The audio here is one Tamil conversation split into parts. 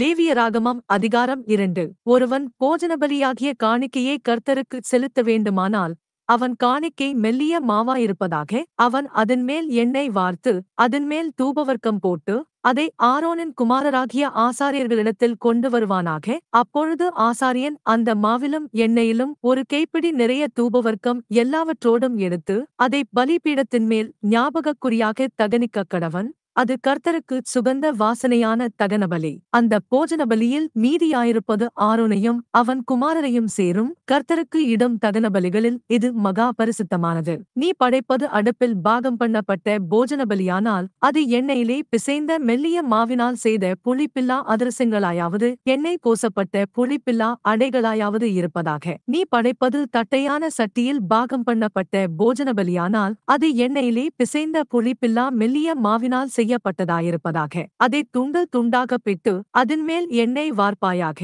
லேவியராகமம் ராகமம் அதிகாரம் இரண்டு ஒருவன் போஜனபலியாகிய காணிக்கையை கர்த்தருக்கு செலுத்த வேண்டுமானால் அவன் காணிக்கை மெல்லிய மாவாயிருப்பதாக அவன் அதன்மேல் எண்ணெய் வார்த்து அதன்மேல் தூபவர்க்கம் போட்டு அதை ஆரோனின் குமாரராகிய ஆசாரியர்களிடத்தில் கொண்டு வருவானாக அப்பொழுது ஆசாரியன் அந்த மாவிலும் எண்ணெயிலும் ஒரு கைப்பிடி நிறைய தூபவர்க்கம் எல்லாவற்றோடும் எடுத்து அதை பலிபீடத்தின் மேல் ஞாபகக்குறியாக தகனிக்க கடவன் அது கர்த்தருக்கு சுகந்த வாசனையான தகனபலி அந்த போஜனபலியில் மீதியாயிருப்பது ஆரோனையும் அவன் குமாரரையும் சேரும் கர்த்தருக்கு இடம் தகனபலிகளில் இது மகா பரிசுத்தமானது நீ படைப்பது அடுப்பில் பாகம் பண்ணப்பட்ட போஜனபலியானால் அது எண்ணெயிலே பிசைந்த மெல்லிய மாவினால் செய்த புளிப்பில்லா அதிரசங்களாயாவது எண்ணெய் கோசப்பட்ட புளிப்பில்லா அடைகளாயாவது இருப்பதாக நீ படைப்பது தட்டையான சட்டியில் பாகம் பண்ணப்பட்ட போஜனபலியானால் அது எண்ணெயிலே பிசைந்த புளிப்பில்லா மெல்லிய மாவினால் செய்யப்பட்டதாயிருப்பதாக அதை துண்டு துண்டாக பிட்டு அதன்மேல் எண்ணெய் வார்ப்பாயாக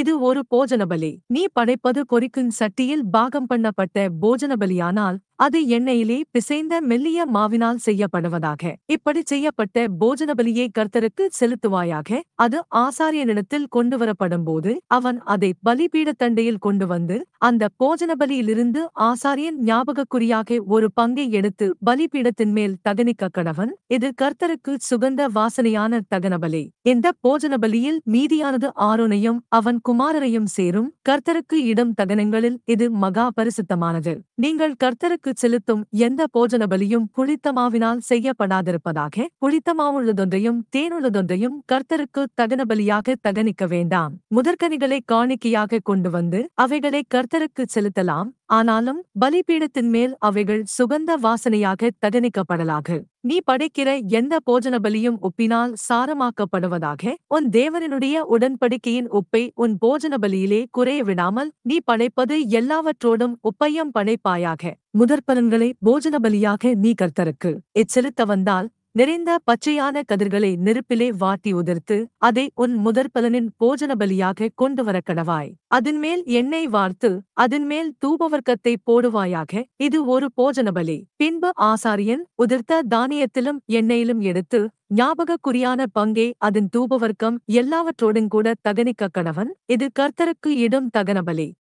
இது ஒரு போஜனபலி நீ படைப்பது கொறிக்கும் சட்டியில் பாகம் பண்ணப்பட்ட போஜனபலியானால் அது எண்ணெயிலே பிசைந்த மெல்லிய மாவினால் செய்யப்படுவதாக இப்படி செய்யப்பட்ட போஜனபலியை கர்த்தருக்கு செலுத்துவாயாக அது ஆசாரியனிடத்தில் கொண்டு வரப்படும் போது அவன் அதை பலிபீடத்தண்டையில் கொண்டு வந்து அந்த போஜனபலியிலிருந்து ஆசாரியன் ஞாபகக்குறியாக ஒரு பங்கை எடுத்து பலிபீடத்தின் மேல் தகனிக்க கணவன் இது கர்த்தருக்கு சுகந்த வாசனையான தகனபலி இந்த போஜனபலியில் மீதியானது ஆரோனையும் அவன் குமாரரையும் சேரும் கர்த்தருக்கு இடம் தகனங்களில் இது மகா பரிசுத்தமானது நீங்கள் கர்த்தருக்கு செலுத்தும் எந்த போஜன பலியும் புளித்தமாவினால் செய்யப்படாதிருப்பதாக புளித்தமாவுள்ளதொன்றையும் தேனுள்ளதொன்றையும் கர்த்தருக்கு தகன பலியாக தகனிக்க வேண்டாம் முதற்கனிகளை காணிக்கையாக கொண்டு வந்து அவைகளை கர்த்தருக்கு செலுத்தலாம் ஆனாலும் பலிபீடத்தின் மேல் அவைகள் சுகந்த வாசனையாக தகனிக்கப்படலாக நீ படைக்கிற எந்த போஜன பலியும் உப்பினால் சாரமாக்கப்படுவதாக உன் தேவரனுடைய உடன்படிக்கையின் உப்பை உன் போஜன பலியிலே குறைய விடாமல் நீ படைப்பது எல்லாவற்றோடும் உப்பையும் படைப்பாயாக முதற்பலன்களை போஜன பலியாக நீ கர்த்தருக்கு எச்செலுத்த வந்தால் நிறைந்த பச்சையான கதிர்களை நெருப்பிலே வாட்டி உதிர்த்து அதை உன் முதற் பலனின் போஜன பலியாக கொண்டு வர கடவாய் அதன்மேல் எண்ணெய் வார்த்து அதன்மேல் தூபவர்க்கத்தை போடுவாயாக இது ஒரு போஜன பலி பின்பு ஆசாரியன் உதிர்த்த தானியத்திலும் எண்ணெயிலும் எடுத்து ஞாபகக்குரியான பங்கே அதன் தூபவர்க்கம் எல்லாவற்றோடும் கூட தகனிக்க கணவன் இது கர்த்தருக்கு இடும் தகனபலி